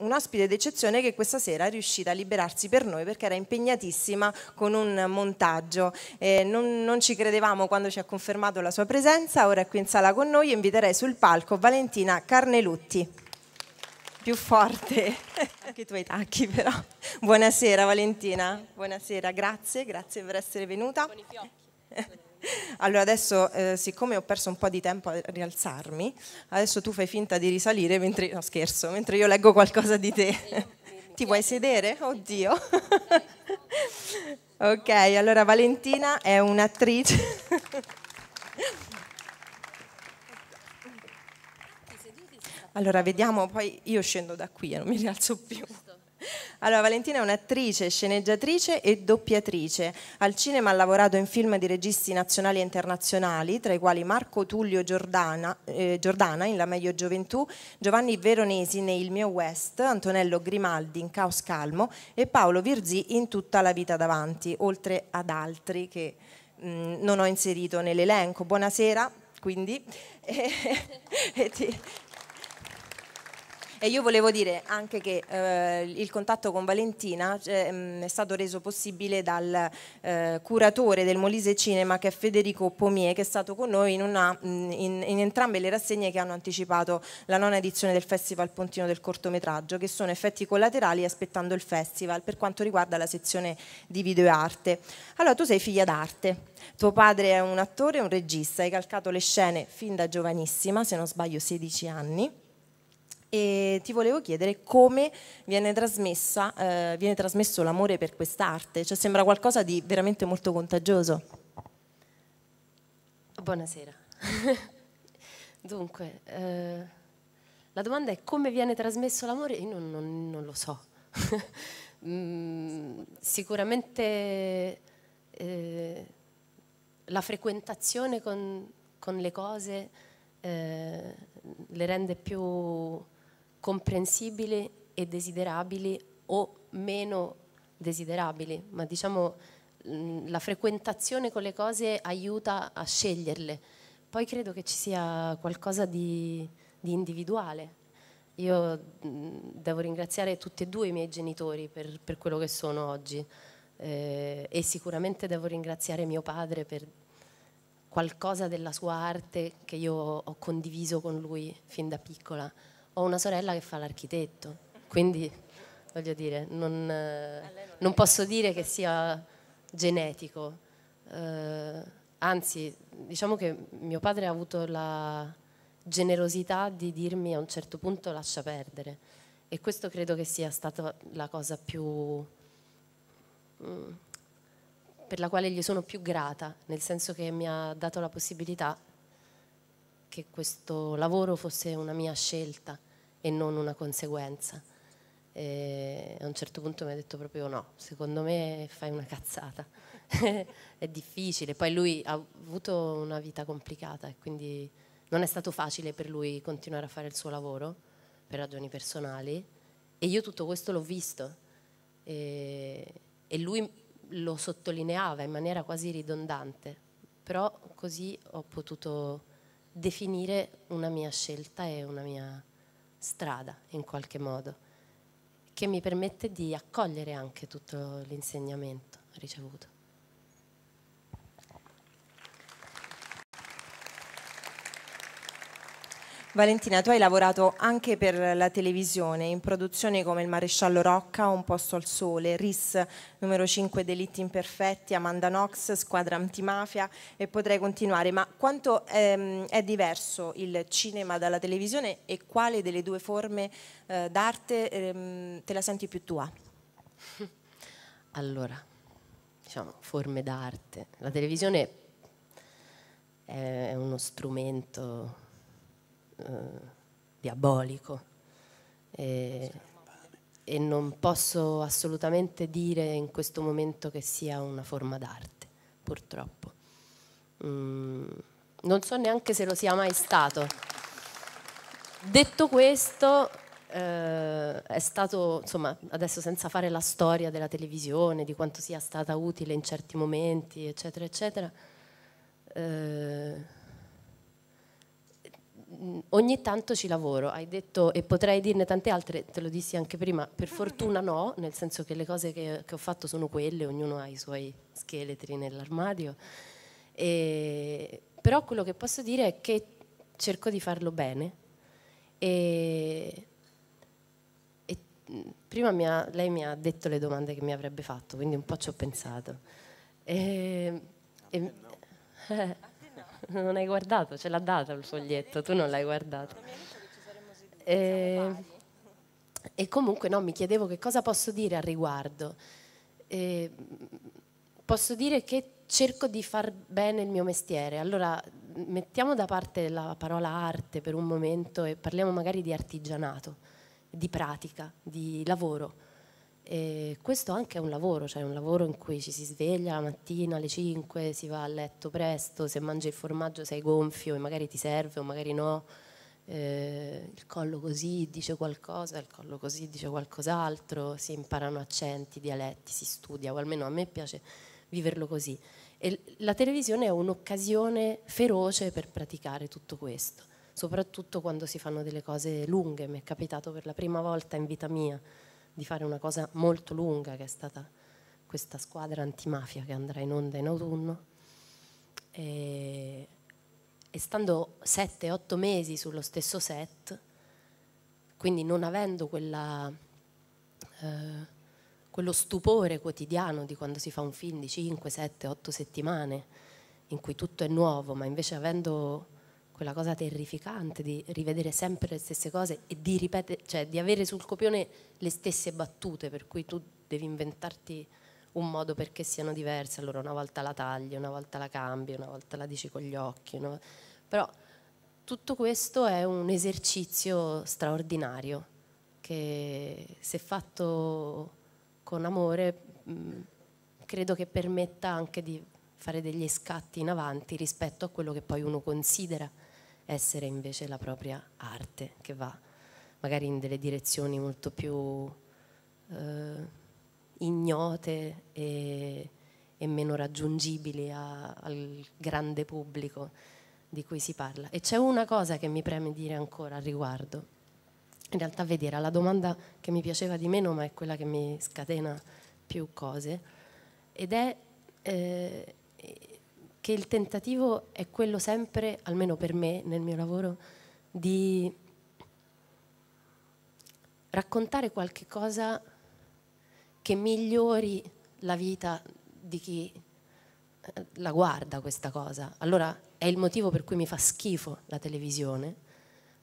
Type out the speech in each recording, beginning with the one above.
un ospite d'eccezione che questa sera è riuscita a liberarsi per noi perché era impegnatissima con un montaggio. Eh, non, non, ci credevamo quando ci ha confermato la sua presenza, ora è qui in sala con noi. e Inviterei sul palco Valentina Carnelutti. Più forte, anche i tuoi tacchi però. Buonasera Valentina, buonasera, grazie, grazie per essere venuta. Buoni fiocchi. Allora adesso, eh, siccome ho perso un po' di tempo a rialzarmi, adesso tu fai finta di risalire mentre, no scherzo, mentre io leggo qualcosa di te. Ti vuoi sedere? Oddio. ok, allora Valentina è un'attrice. allora vediamo, poi io scendo da qui e eh, non mi rialzo più. Allora, Valentina è un'attrice, sceneggiatrice e doppiatrice. Al cinema ha lavorato in film di registi nazionali e internazionali, tra i quali Marco Tullio Giordana, eh, Giordana in La meglio gioventù, Giovanni Veronesi in Il mio West, Antonello Grimaldi in Caos Calmo e Paolo Virzì in Tutta la vita davanti, oltre ad altri che mh, mm, non ho inserito nell'elenco. Buonasera, quindi, e ti, e io volevo dire anche che eh, il contatto con Valentina eh, è stato reso possibile dal eh, curatore del Molise Cinema che è Federico Pomie, che è stato con noi in, una, mm, in, in entrambe le rassegne che hanno anticipato la nona edizione del Festival Pontino del cortometraggio, che sono effetti collaterali aspettando il festival per quanto riguarda la sezione di video e arte. Allora tu sei figlia d'arte, tuo padre è un attore e un regista, hai calcato le scene fin da giovanissima, se non sbaglio 16 anni e ti volevo chiedere come viene, eh, viene trasmesso l'amore per quest'arte, cioè sembra qualcosa di veramente molto contagioso. Buonasera. Dunque, eh, la domanda è come viene trasmesso l'amore? Io non, non, non, lo so. mm, sicuramente eh, la frequentazione con, con le cose eh, le rende più comprensibili e desiderabili o meno desiderabili, ma diciamo mm, la frequentazione con le cose aiuta a sceglierle. Poi credo che ci sia qualcosa di, di individuale. Io mm, devo ringraziare tutti e due i miei genitori per, per quello che sono oggi eh, e sicuramente devo ringraziare mio padre per qualcosa della sua arte che io ho condiviso con lui fin da piccola ho una sorella che fa l'architetto, quindi voglio dire, non, eh, non posso dire che sia genetico, eh, anzi diciamo che mio padre ha avuto la generosità di dirmi a un certo punto lascia perdere e questo credo che sia stata la cosa più mm, per la quale gli sono più grata, nel senso che mi ha dato la possibilità che questo lavoro fosse una mia scelta e non una conseguenza. E a un certo punto mi ha detto proprio no, secondo me fai una cazzata, è difficile. Poi lui ha avuto una vita complicata e quindi non è stato facile per lui continuare a fare il suo lavoro per ragioni personali e io tutto questo l'ho visto e, e lui lo sottolineava in maniera quasi ridondante, però così ho potuto definire una mia scelta e una mia strada in qualche modo, che mi permette di accogliere anche tutto l'insegnamento ricevuto. Valentina, tu hai lavorato anche per la televisione, in produzioni come Il Maresciallo Rocca, Un posto al sole, RIS, numero 5 Delitti imperfetti, Amanda Knox, Squadra antimafia e potrei continuare, ma quanto ehm, è diverso il cinema dalla televisione e quale delle due forme eh, d'arte ehm, te la senti più tua? Allora, diciamo, forme d'arte. La televisione è uno strumento eh, diabolico. E, e non posso assolutamente dire in questo momento che sia una forma d'arte, purtroppo. Mm, non so neanche se lo sia mai stato. Detto questo, eh, è stato, insomma, adesso senza fare la storia della televisione, di quanto sia stata utile in certi momenti, eccetera, eccetera, eh, Mm, ogni tanto ci lavoro, hai detto e potrei dirne tante altre, te lo dissi anche prima, per fortuna no, nel senso che le cose che, che ho fatto sono quelle, ognuno ha i suoi scheletri nell'armadio, e, però quello che posso dire è che cerco di farlo bene e, e mm, prima mi ha, lei mi ha detto le domande che mi avrebbe fatto, quindi un po' ci ho pensato. E, no, e, no. Eh, non hai guardato, ce l'ha data il foglietto, tu non l'hai guardato. E, eh, e comunque no, mi chiedevo che cosa posso dire al riguardo. E, eh, posso dire che cerco di far bene il mio mestiere. Allora, mettiamo da parte la parola arte per un momento e parliamo magari di artigianato, di pratica, di lavoro e questo anche è un lavoro, cioè un lavoro in cui ci si sveglia la mattina alle 5, si va a letto presto, se mangi il formaggio sei gonfio e magari ti serve o magari no, eh, il collo così dice qualcosa, il collo così dice qualcos'altro, si imparano accenti, dialetti, si studia, o almeno a me piace viverlo così. E la televisione è un'occasione feroce per praticare tutto questo, soprattutto quando si fanno delle cose lunghe, mi è capitato per la prima volta in vita mia di fare una cosa molto lunga che è stata questa squadra antimafia che andrà in onda in autunno. E, e stando 7-8 mesi sullo stesso set, quindi non avendo quella, eh, quello stupore quotidiano di quando si fa un film di 5, 7, 8 settimane, in cui tutto è nuovo, ma invece avendo quella cosa terrificante di rivedere sempre le stesse cose e di, ripetere, cioè, di avere sul copione le stesse battute, per cui tu devi inventarti un modo perché siano diverse, allora una volta la tagli, una volta la cambi, una volta la dici con gli occhi, no? però tutto questo è un esercizio straordinario che se fatto con amore credo che permetta anche di fare degli scatti in avanti rispetto a quello che poi uno considera essere invece la propria arte che va magari in delle direzioni molto più eh, ignote e, e, meno raggiungibili a, al grande pubblico di cui si parla. E c'è una cosa che mi preme dire ancora al riguardo. In realtà, vedi, era la domanda che mi piaceva di meno, ma è quella che mi scatena più cose, ed è eh, che il tentativo è quello sempre, almeno per me nel mio lavoro, di raccontare qualche cosa che migliori la vita di chi eh, la guarda questa cosa. Allora è il motivo per cui mi fa schifo la televisione,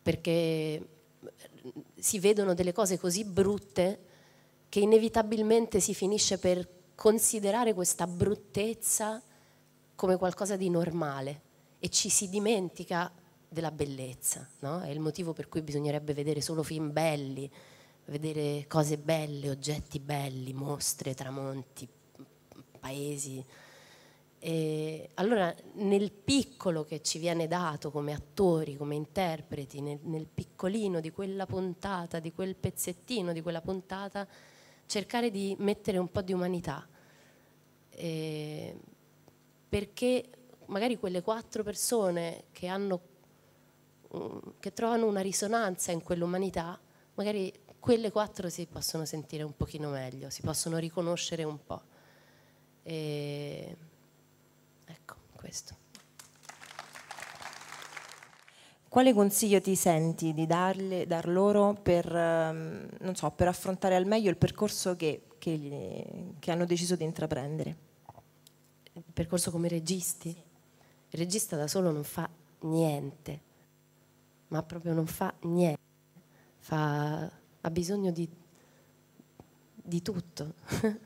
perché eh, si vedono delle cose così brutte che inevitabilmente si finisce per considerare questa bruttezza come qualcosa di normale e ci si dimentica della bellezza, no? È il motivo per cui bisognerebbe vedere solo film belli, vedere cose belle, oggetti belli, mostre, tramonti, paesi. E allora nel piccolo che ci viene dato come attori, come interpreti, nel, nel piccolino di quella puntata, di quel pezzettino di quella puntata, cercare di mettere un po' di umanità. E perché magari quelle quattro persone che, hanno, che trovano una risonanza in quell'umanità, magari quelle quattro si possono sentire un pochino meglio, si possono riconoscere un po'. E ecco, questo. Quale consiglio ti senti di darle, dar loro per, ehm, so, per affrontare al meglio il percorso che, che, che hanno deciso di intraprendere? percorso come registi. Il regista da solo non fa niente, ma proprio non fa niente. Fa, ha bisogno di, di tutto.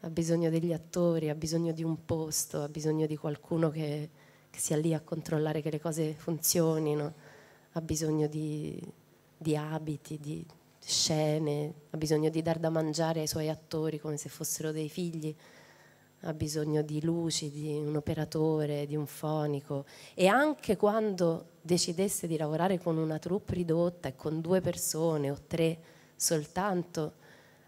ha bisogno degli attori, ha bisogno di un posto, ha bisogno di qualcuno che, che sia lì a controllare che le cose funzionino, ha bisogno di, di abiti, di scene, ha bisogno di dar da mangiare ai suoi attori come se fossero dei figli ha bisogno di luci, di un operatore, di un fonico e anche quando decidesse di lavorare con una troupe ridotta e con due persone o tre soltanto,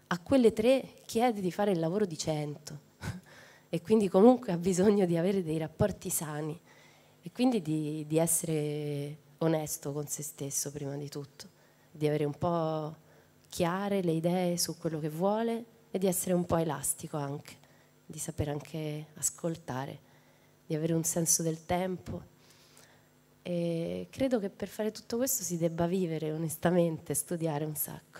a quelle tre chiede di fare il lavoro di cento e quindi comunque ha bisogno di avere dei rapporti sani e quindi di, di essere onesto con se stesso prima di tutto, di avere un po' chiare le idee su quello che vuole e di essere un po' elastico anche di saper anche ascoltare, di avere un senso del tempo. E credo che per fare tutto questo si debba vivere onestamente, studiare un sacco.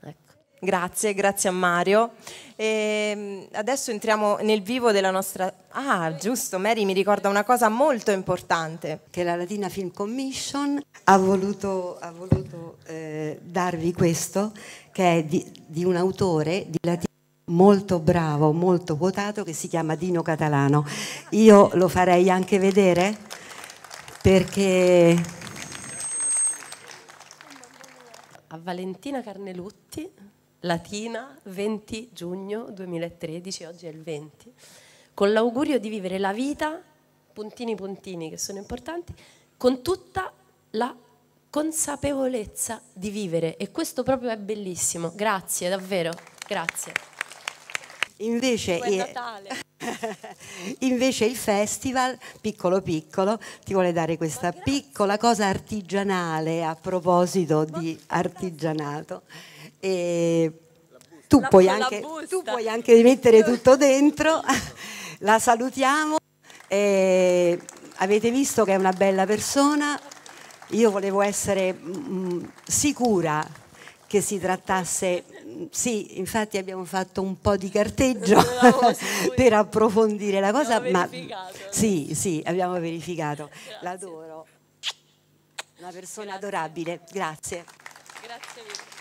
Ecco. Grazie, grazie a Mario. E ehm, adesso entriamo nel vivo della nostra... Ah, giusto, Mary mi ricorda una cosa molto importante. Che la Latina Film Commission ha voluto, ha voluto eh, darvi questo, che è di, di un autore di Latina molto bravo, molto quotato che si chiama Dino Catalano. Io lo farei anche vedere perché... A Valentina Carnelutti, Latina, 20 giugno 2013, oggi è il 20, con l'augurio di vivere la vita, puntini puntini che sono importanti, con tutta la consapevolezza di vivere e questo proprio è bellissimo. Grazie davvero, grazie. Invece, invece, il festival, piccolo piccolo, ti vuole dare questa piccola cosa artigianale a proposito di artigianato. E tu, la, puoi, anche, tu puoi anche, mettere tutto dentro, la salutiamo. E avete visto che è una bella persona, io volevo essere mh, mm, sicura che si trattasse sì, infatti abbiamo fatto un po' di carteggio per approfondire la cosa, abbiamo ma verificato. sì, sì, abbiamo verificato. L'adoro. Una persona Grazie. adorabile. Grazie. Grazie mille.